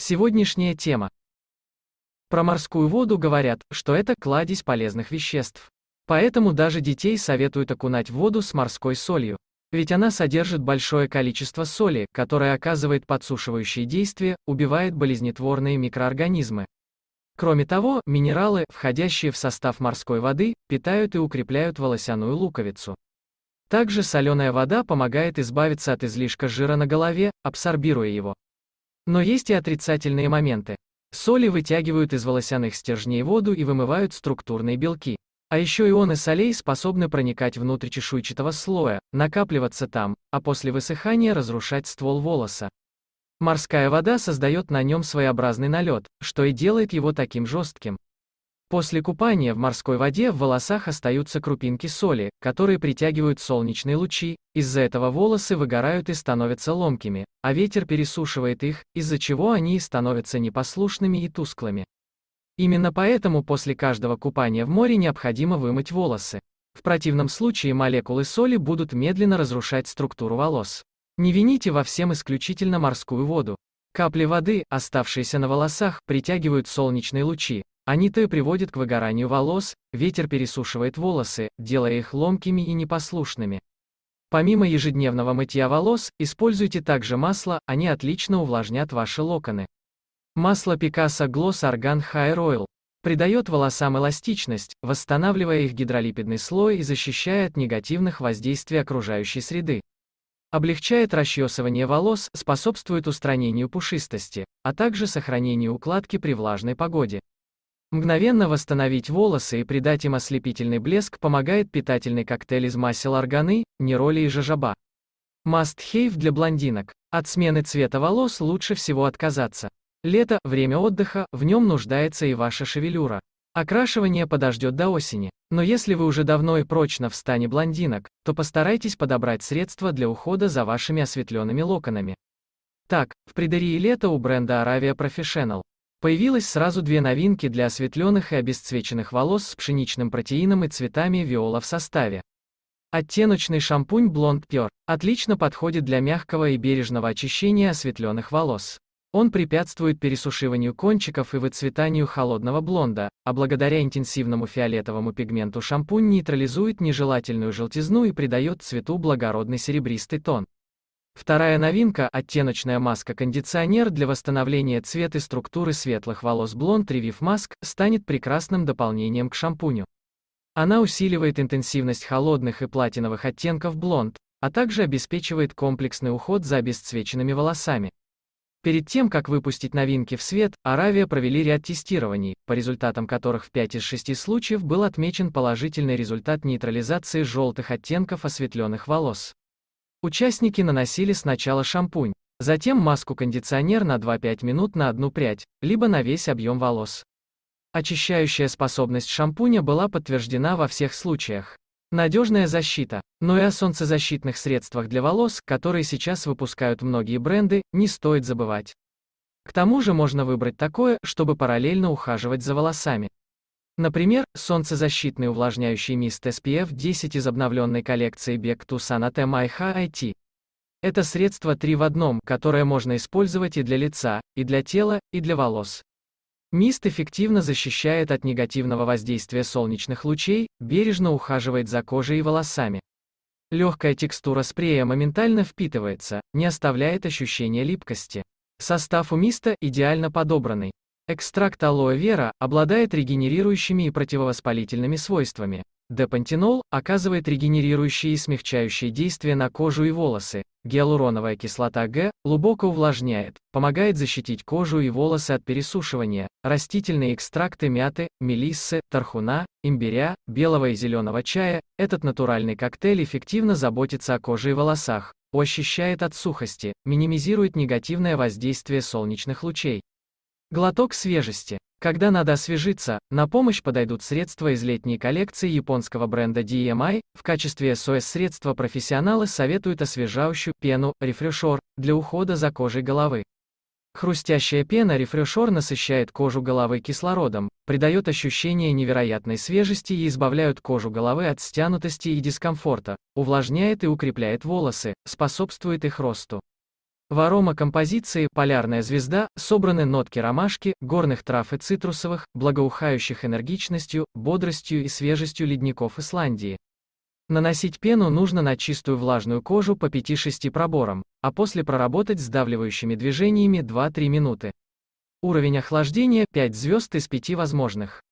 Сегодняшняя тема. Про морскую воду говорят, что это кладезь полезных веществ. Поэтому даже детей советуют окунать в воду с морской солью. Ведь она содержит большое количество соли, которая оказывает подсушивающее действие, убивает болезнетворные микроорганизмы. Кроме того, минералы, входящие в состав морской воды, питают и укрепляют волосяную луковицу. Также соленая вода помогает избавиться от излишка жира на голове, абсорбируя его. Но есть и отрицательные моменты. Соли вытягивают из волосяных стержней воду и вымывают структурные белки. А еще ионы солей способны проникать внутрь чешуйчатого слоя, накапливаться там, а после высыхания разрушать ствол волоса. Морская вода создает на нем своеобразный налет, что и делает его таким жестким. После купания в морской воде в волосах остаются крупинки соли, которые притягивают солнечные лучи, из-за этого волосы выгорают и становятся ломкими, а ветер пересушивает их, из-за чего они становятся непослушными и тусклыми. Именно поэтому после каждого купания в море необходимо вымыть волосы. В противном случае молекулы соли будут медленно разрушать структуру волос. Не вините во всем исключительно морскую воду. Капли воды, оставшиеся на волосах, притягивают солнечные лучи, они-то а и приводят к выгоранию волос, ветер пересушивает волосы, делая их ломкими и непослушными. Помимо ежедневного мытья волос, используйте также масло, они отлично увлажнят ваши локоны. Масло Picasso Gloss Argan Hair Oil придает волосам эластичность, восстанавливая их гидролипидный слой и защищая от негативных воздействий окружающей среды. Облегчает расчесывание волос, способствует устранению пушистости, а также сохранению укладки при влажной погоде. Мгновенно восстановить волосы и придать им ослепительный блеск помогает питательный коктейль из масел органы, нероли и жажаба. Must-have для блондинок. От смены цвета волос лучше всего отказаться. Лето – время отдыха, в нем нуждается и ваша шевелюра. Окрашивание подождет до осени. Но если вы уже давно и прочно в стане блондинок, то постарайтесь подобрать средства для ухода за вашими осветленными локонами. Так, в преддверии лета у бренда Aravia Professional Появилось сразу две новинки для осветленных и обесцвеченных волос с пшеничным протеином и цветами виола в составе. Оттеночный шампунь Blonde Pure отлично подходит для мягкого и бережного очищения осветленных волос. Он препятствует пересушиванию кончиков и выцветанию холодного блонда, а благодаря интенсивному фиолетовому пигменту шампунь нейтрализует нежелательную желтизну и придает цвету благородный серебристый тон. Вторая новинка – оттеночная маска-кондиционер для восстановления цвета и структуры светлых волос Blonde Revive Mask станет прекрасным дополнением к шампуню. Она усиливает интенсивность холодных и платиновых оттенков блонд, а также обеспечивает комплексный уход за обесцвеченными волосами. Перед тем, как выпустить новинки в свет, Аравия провели ряд тестирований, по результатам которых в 5 из 6 случаев был отмечен положительный результат нейтрализации желтых оттенков осветленных волос. Участники наносили сначала шампунь, затем маску-кондиционер на 2-5 минут на одну прядь, либо на весь объем волос. Очищающая способность шампуня была подтверждена во всех случаях. Надежная защита, но и о солнцезащитных средствах для волос, которые сейчас выпускают многие бренды, не стоит забывать. К тому же можно выбрать такое, чтобы параллельно ухаживать за волосами. Например, солнцезащитный увлажняющий мист SPF 10 из обновленной коллекции Beck to Sun от MIHIT. Это средство 3 в одном, которое можно использовать и для лица, и для тела, и для волос. Мист эффективно защищает от негативного воздействия солнечных лучей, бережно ухаживает за кожей и волосами. Легкая текстура спрея моментально впитывается, не оставляет ощущения липкости. Состав у миста идеально подобранный. Экстракт алоэ вера обладает регенерирующими и противовоспалительными свойствами. Депантенол оказывает регенерирующие и смягчающие действия на кожу и волосы. Гиалуроновая кислота Г глубоко увлажняет, помогает защитить кожу и волосы от пересушивания. Растительные экстракты мяты, мелиссы, тархуна, имбиря, белого и зеленого чая. Этот натуральный коктейль эффективно заботится о коже и волосах, ощущает от сухости, минимизирует негативное воздействие солнечных лучей, Глоток свежести. Когда надо освежиться, на помощь подойдут средства из летней коллекции японского бренда DMI. В качестве SOS-средства профессионалы советуют освежающую пену «Рефрешор» для ухода за кожей головы. Хрустящая пена «Рефрешор» насыщает кожу головы кислородом, придает ощущение невероятной свежести и избавляет кожу головы от стянутости и дискомфорта, увлажняет и укрепляет волосы, способствует их росту. В аромакомпозиции «Полярная звезда» собраны нотки ромашки, горных трав и цитрусовых, благоухающих энергичностью, бодростью и свежестью ледников Исландии. Наносить пену нужно на чистую влажную кожу по 5-6 проборам, а после проработать сдавливающими движениями 2-3 минуты. Уровень охлаждения 5 звезд из 5 возможных.